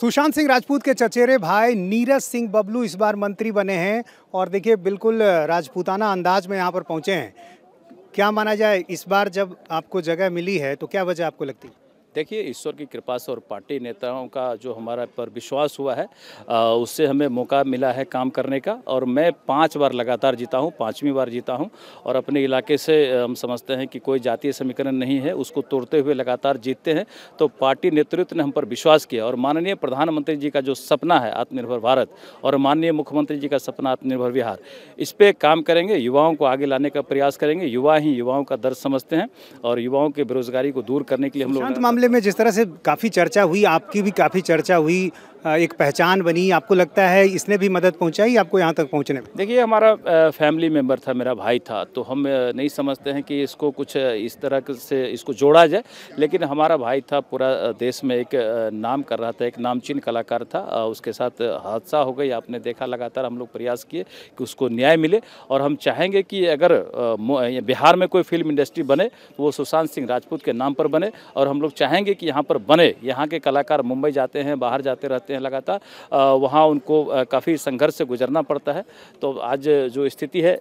सुशांत सिंह राजपूत के चचेरे भाई नीरज सिंह बबलू इस बार मंत्री बने हैं और देखिए बिल्कुल राजपूताना अंदाज में यहाँ पर पहुँचे हैं क्या माना जाए इस बार जब आपको जगह मिली है तो क्या वजह आपको लगती है देखिए ईश्वर की कृपा से और पार्टी नेताओं का जो हमारा पर विश्वास हुआ है आ, उससे हमें मौका मिला है काम करने का और मैं पाँच बार लगातार जीता हूँ पाँचवीं बार जीता हूँ और अपने इलाके से हम समझते हैं कि कोई जातीय समीकरण नहीं है उसको तोड़ते हुए लगातार जीतते हैं तो पार्टी नेतृत्व ने हम पर विश्वास किया और माननीय प्रधानमंत्री जी का जो सपना है आत्मनिर्भर भारत और माननीय मुख्यमंत्री जी का सपना आत्मनिर्भर बिहार इस पर काम करेंगे युवाओं को आगे लाने का प्रयास करेंगे युवा ही युवाओं का दर्द समझते हैं और युवाओं के बेरोजगारी को दूर करने के लिए हम लोग मामले मामले में जिस तरह से काफ़ी चर्चा हुई आपकी भी काफ़ी चर्चा हुई एक पहचान बनी आपको लगता है इसने भी मदद पहुंचाई आपको यहाँ तक पहुंचने में देखिए हमारा फैमिली मेम्बर था मेरा भाई था तो हम नहीं समझते हैं कि इसको कुछ इस तरह से इसको जोड़ा जाए लेकिन हमारा भाई था पूरा देश में एक नाम कर रहा था एक नामचीन कलाकार था उसके साथ हादसा हो गई आपने देखा लगातार हम लोग प्रयास किए कि उसको न्याय मिले और हम चाहेंगे कि अगर बिहार में कोई फिल्म इंडस्ट्री बने तो वो सुशांत सिंह राजपूत के नाम पर बने और हम लोग चाहेंगे कि यहाँ पर बने यहाँ के कलाकार मुंबई जाते हैं बाहर जाते रहते हैं हैं लगातार वहाँ उनको काफ़ी संघर्ष से गुजरना पड़ता है तो आज जो स्थिति है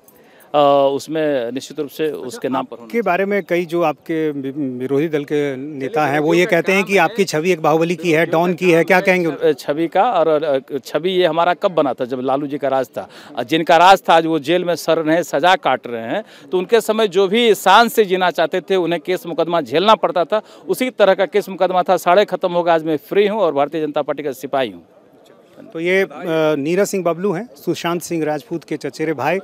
उसमें निश्चित रूप से अच्छा, उसके नाम पर के बारे में कई जो आपके विरोधी दल के नेता हैं वो ये कहते हैं कि आपकी छवि एक बाहुबली की है डॉन की है क्या कहेंगे छवि का और छवि ये हमारा कब बना था जब लालू जी का राज था जिनका राज था आज वो जेल में सर रहे सजा काट रहे हैं तो उनके समय जो भी शान से जीना चाहते थे उन्हें केस मुकदमा झेलना पड़ता था उसी तरह का केस मुकदमा था साढ़े खत्म होगा आज मैं फ्री हूँ और भारतीय जनता पार्टी का सिपाही हूँ तो ये नीरज सिंह बबलू हैं सुशांत सिंह राजपूत के चचेरे भाई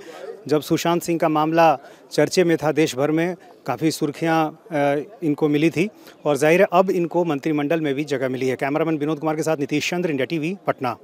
जब सुशांत सिंह का मामला चर्चे में था देश भर में काफ़ी सुर्खियां इनको मिली थी और जाहिर है अब इनको मंत्रिमंडल में भी जगह मिली है कैमरामैन विनोद कुमार के साथ नीतीश चंद्र इंडिया टीवी पटना